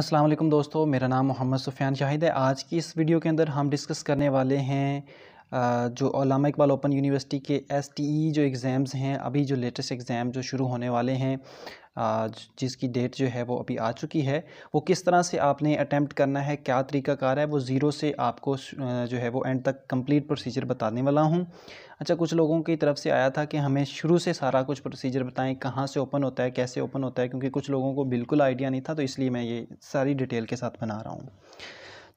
अस्सलाम वालेकुम दोस्तों मेरा नाम मोहम्मद सुफियान शाहिद है आज की इस वीडियो के अंदर हम डिस्कस करने वाले हैं जो अलामा इकबाल ओपन यूनिवर्सिटी के एस e जो एग्ज़ाम्स हैं अभी जो लेटेस्ट एग्ज़ाम जो शुरू होने वाले हैं जिसकी डेट जो है वो अभी आ चुकी है वो किस तरह से आपने अटैम्प्ट करना है क्या तरीका कार है वो ज़ीरो से आपको जो है वो एंड तक कंप्लीट प्रोसीजर बताने वाला हूँ अच्छा कुछ लोगों की तरफ से आया था कि हमें शुरू से सारा कुछ प्रोसीजर बताएं कहाँ से ओपन होता है कैसे ओपन होता है क्योंकि कुछ लोगों को बिल्कुल आइडिया नहीं था तो इसलिए मैं ये सारी डिटेल के साथ बना रहा हूँ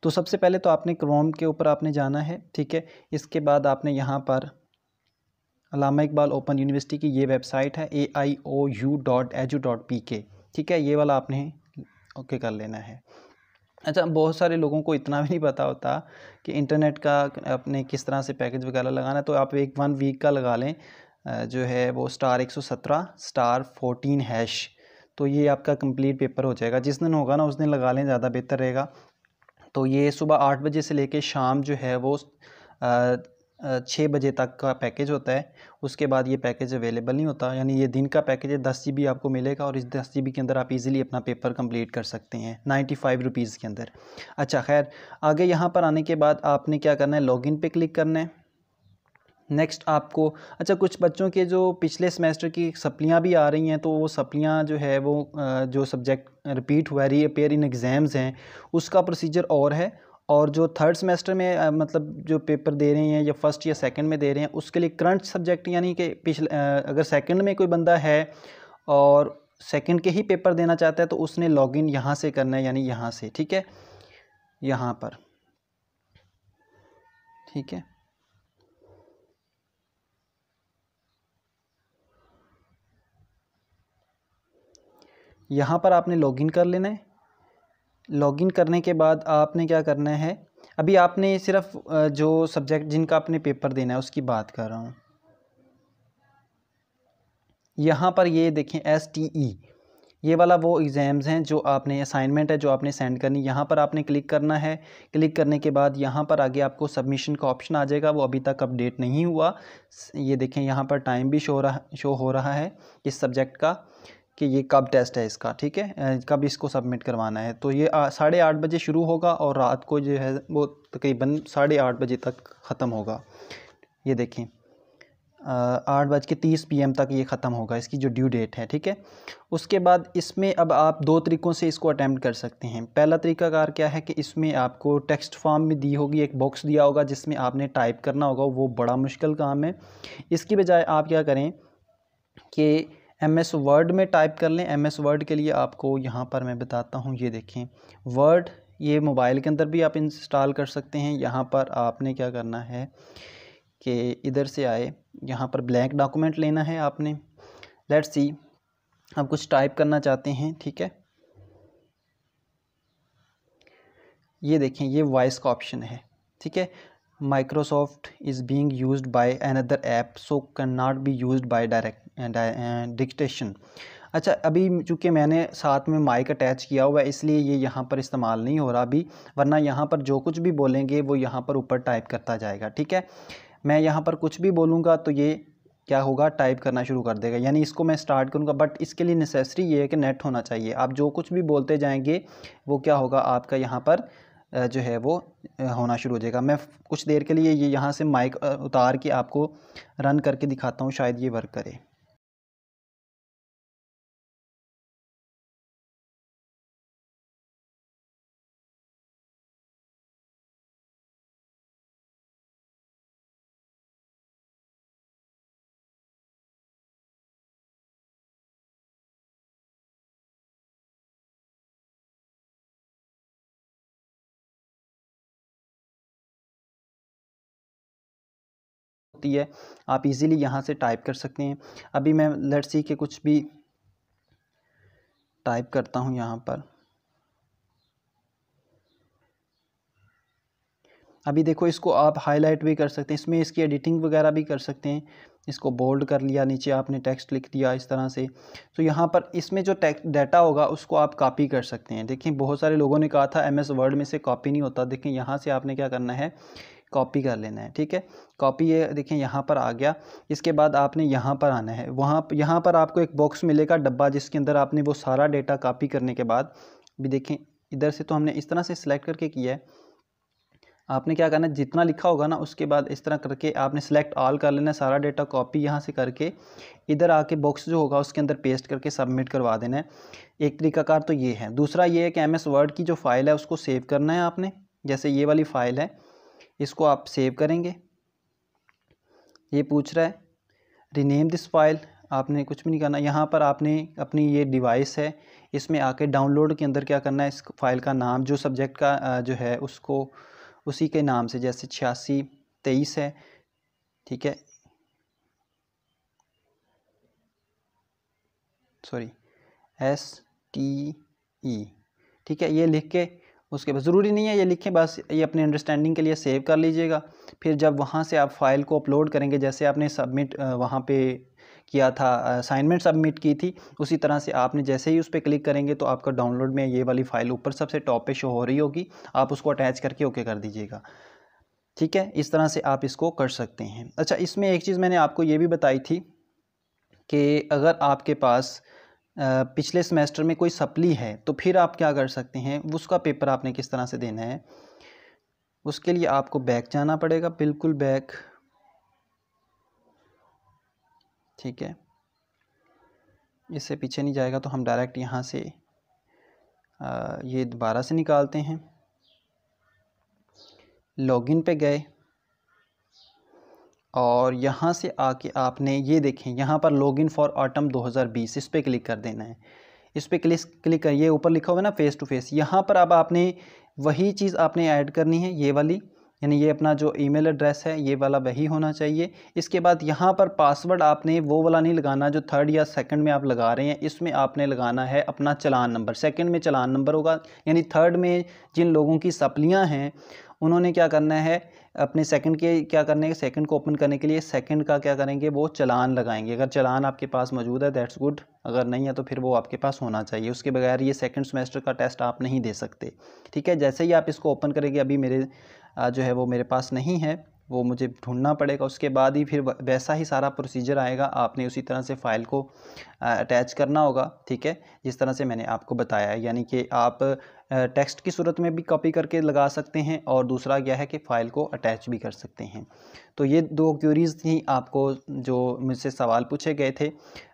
तो सबसे पहले तो आपने क्रोम के ऊपर आपने जाना है ठीक है इसके बाद आपने यहाँ पर अलामा इकबाल ओपन यूनिवर्सिटी की ये वेबसाइट है A I O U dot U dot P K ठीक है ये वाला आपने ओके कर लेना है अच्छा बहुत सारे लोगों को इतना भी नहीं पता होता कि इंटरनेट का अपने किस तरह से पैकेज वगैरह लगाना है तो आप एक वन वीक का लगा लें जो है वो स्टार एक सौ सत्रह स्टार फोर्टीन हैश तो ये आपका कंप्लीट पेपर हो जाएगा जिस दिन होगा ना उस दिन लगा लें ज़्यादा बेहतर रहेगा तो ये सुबह आठ बजे से लेके शाम जो है वो छः बजे तक का पैकेज होता है उसके बाद ये पैकेज अवेलेबल नहीं होता यानी ये दिन का पैकेज है दस जी आपको मिलेगा और इस दस जी के अंदर आप इजीली अपना पेपर कंप्लीट कर सकते हैं नाइन्टी फाइव रुपीज़ के अंदर अच्छा खैर आगे यहाँ पर आने के बाद आपने क्या करना है लॉगिन पे क्लिक करना है नेक्स्ट आपको अच्छा कुछ बच्चों के जो पिछले सेमेस्टर की सप्लियाँ भी आ रही हैं तो वो सप्लियाँ जो है वो जो सब्जेक्ट रिपीट हुआ रीअपेयर इन एग्ज़ाम्स हैं उसका प्रोसीजर और है और जो थर्ड सेमेस्टर में मतलब जो पेपर दे रहे हैं या फर्स्ट या सेकंड में दे रहे हैं उसके लिए करंट सब्जेक्ट यानी कि पिछले अगर सेकंड में कोई बंदा है और सेकंड के ही पेपर देना चाहता है तो उसने लॉगिन यहाँ से करना है यानी यहाँ से ठीक है यहाँ पर ठीक है यहाँ पर आपने लॉगिन कर लेना है लॉगिन करने के बाद आपने क्या करना है अभी आपने सिर्फ जो सब्जेक्ट जिनका आपने पेपर देना है उसकी बात कर रहा हूँ यहाँ पर ये देखें एस टी ई ये वाला वो एग्ज़ाम्स हैं जो आपने असाइनमेंट है जो आपने सेंड करनी यहाँ पर आपने क्लिक करना है क्लिक करने के बाद यहाँ पर आगे आपको सबमिशन का ऑप्शन आ जाएगा वो अभी तक अपडेट नहीं हुआ ये देखें यहाँ पर टाइम भी शो रहा शो हो रहा है इस सब्जेक्ट का कि ये कब टेस्ट है इसका ठीक है कब इसको सबमिट करवाना है तो ये साढ़े आठ बजे शुरू होगा और रात को जो है वो तकरीबन साढ़े आठ बजे तक ख़त्म होगा ये देखें आठ बज के तीस पी तक ये ख़त्म होगा इसकी जो ड्यू डेट है ठीक है उसके बाद इसमें अब आप दो तरीक़ों से इसको अटैम्प्ट कर सकते हैं पहला तरीकाकार क्या है कि इसमें आपको टेक्स्ट फॉर्म में दी होगी एक बॉक्स दिया होगा जिसमें आपने टाइप करना होगा वो बड़ा मुश्किल काम है इसकी बजाय आप क्या करें कि एम एस वर्ड में टाइप कर लें एम एस वर्ड के लिए आपको यहाँ पर मैं बताता हूँ ये देखें वर्ड ये मोबाइल के अंदर भी आप इंस्टॉल कर सकते हैं यहाँ पर आपने क्या करना है कि इधर से आए यहाँ पर ब्लैंक डॉक्यूमेंट लेना है आपने लेट्स सी आप कुछ टाइप करना चाहते हैं ठीक है ये देखें ये वॉइस का ऑप्शन है ठीक है Microsoft is being used by another app so cannot be used by direct uh, uh, dictation. अच्छा अभी चूँकि मैंने साथ में माइक अटैच किया हुआ है इसलिए ये यहाँ पर इस्तेमाल नहीं हो रहा अभी वरना यहाँ पर जो कुछ भी बोलेंगे वो यहाँ पर ऊपर टाइप करता जाएगा ठीक है मैं यहाँ पर कुछ भी बोलूँगा तो ये क्या होगा टाइप करना शुरू कर देगा यानी इसको मैं स्टार्ट करूँगा बट इसके लिए नेसेसरी ये है कि नेट होना चाहिए आप जो कुछ भी बोलते जाएंगे वो क्या होगा आपका यहाँ पर जो है वो होना शुरू हो जाएगा मैं कुछ देर के लिए ये यहाँ से माइक उतार के आपको रन करके दिखाता हूँ शायद ये वर्क करे होती है आप इजीली यहाँ से टाइप कर सकते हैं अभी मैं लेट सी के कुछ भी टाइप करता हूँ यहाँ पर अभी देखो इसको आप हाईलाइट भी कर सकते हैं इसमें इसकी एडिटिंग वगैरह भी कर सकते हैं इसको बोल्ड कर लिया नीचे आपने टेक्स्ट लिख दिया इस तरह से तो यहाँ पर इसमें जो टेक्स्ट डाटा होगा उसको आप कॉपी कर सकते हैं देखें बहुत सारे लोगों ने कहा था एमएस वर्ड में से कॉपी नहीं होता देखें यहाँ से आपने क्या करना है कॉपी कर लेना है ठीक है कॉपी ये देखें यहाँ पर आ गया इसके बाद आपने यहाँ पर आना है वहाँ यहाँ पर आपको एक बॉक्स मिलेगा डब्बा जिसके अंदर आपने वो सारा डेटा कॉपी करने के बाद भी देखें इधर से तो हमने इस तरह से सिलेक्ट करके किया है आपने क्या करना है जितना लिखा होगा ना उसके बाद इस तरह करके आपने सेलेक्ट ऑल कर लेना है सारा डेटा कॉपी यहाँ से करके इधर आके बॉक्स जो होगा उसके अंदर पेस्ट करके सबमिट करवा देना है एक तरीकाकार तो ये है दूसरा ये है कि एम वर्ड की जो फाइल है उसको सेव करना है आपने जैसे ये वाली फ़ाइल है इसको आप सेव करेंगे ये पूछ रहा है रीनेम दिस फाइल आपने कुछ भी नहीं करना यहाँ पर आपने अपनी ये डिवाइस है इसमें आके डाउनलोड के अंदर क्या करना है इस फाइल का नाम जो सब्जेक्ट का जो है उसको उसी के नाम से जैसे छियासी तेईस है ठीक है सॉरी एस टी ई ठीक है ये लिख के उसके बाद ज़रूरी नहीं है ये लिखें बस ये अपने अंडरस्टैंडिंग के लिए सेव कर लीजिएगा फिर जब वहाँ से आप फाइल को अपलोड करेंगे जैसे आपने सबमिट वहाँ पे किया था असाइनमेंट सबमिट की थी उसी तरह से आपने जैसे ही उस पर क्लिक करेंगे तो आपका डाउनलोड में ये वाली फ़ाइल ऊपर सबसे टॉप पे शो हो रही होगी आप उसको अटैच करके ओके कर दीजिएगा ठीक है इस तरह से आप इसको कर सकते हैं अच्छा इसमें एक चीज़ मैंने आपको ये भी बताई थी कि अगर आपके पास पिछले सेमेस्टर में कोई सप्ली है तो फिर आप क्या कर सकते हैं उसका पेपर आपने किस तरह से देना है उसके लिए आपको बैक जाना पड़ेगा बिल्कुल बैक ठीक है इससे पीछे नहीं जाएगा तो हम डायरेक्ट यहाँ से आ, ये दोबारा से निकालते हैं लॉगिन पे गए और यहाँ से आके आपने ये देखें यहाँ पर लॉगिन फॉर ऑटम 2020 इस पर क्लिक कर देना है इस पर क्लिक क्लिक करिए ऊपर लिखा हुआ है ना फेस टू फेस यहाँ पर अब आपने वही चीज़ आपने ऐड करनी है ये वाली यानी ये अपना जो ईमेल एड्रेस है ये वाला वही होना चाहिए इसके बाद यहाँ पर पासवर्ड आपने वो वाला नहीं लगाना जो थर्ड या सेकंड में आप लगा रहे हैं इसमें आपने लगाना है अपना चलान नंबर सेकंड में चलान नंबर होगा यानी थर्ड में जिन लोगों की सप्लियाँ हैं उन्होंने क्या करना है अपने सेकंड के क्या करने के सेकंड को ओपन करने के लिए सेकंड का क्या करेंगे वो चलान लगाएंगे अगर चलान आपके पास मौजूद है दैट्स गुड अगर नहीं है तो फिर वो आपके पास होना चाहिए उसके बगैर ये सेकंड सेमेस्टर का टेस्ट आप नहीं दे सकते ठीक है जैसे ही आप इसको ओपन करेंगे अभी मेरे जो है वो मेरे पास नहीं है वो मुझे ढूंढना पड़ेगा उसके बाद ही फिर वैसा ही सारा प्रोसीजर आएगा आपने उसी तरह से फ़ाइल को अटैच करना होगा ठीक है जिस तरह से मैंने आपको बताया है यानी कि आप टेक्स्ट की सूरत में भी कॉपी करके लगा सकते हैं और दूसरा क्या है कि फ़ाइल को अटैच भी कर सकते हैं तो ये दो क्यूरीज़ थी आपको जो मुझसे सवाल पूछे गए थे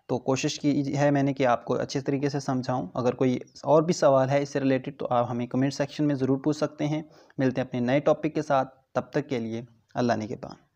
तो कोशिश की है मैंने कि आपको अच्छे तरीके से समझाऊं अगर कोई और भी सवाल है इससे रिलेटेड तो आप हमें कमेंट सेक्शन में ज़रूर पूछ सकते हैं मिलते हैं अपने नए टॉपिक के साथ तब तक के लिए अल्लाह ने के पास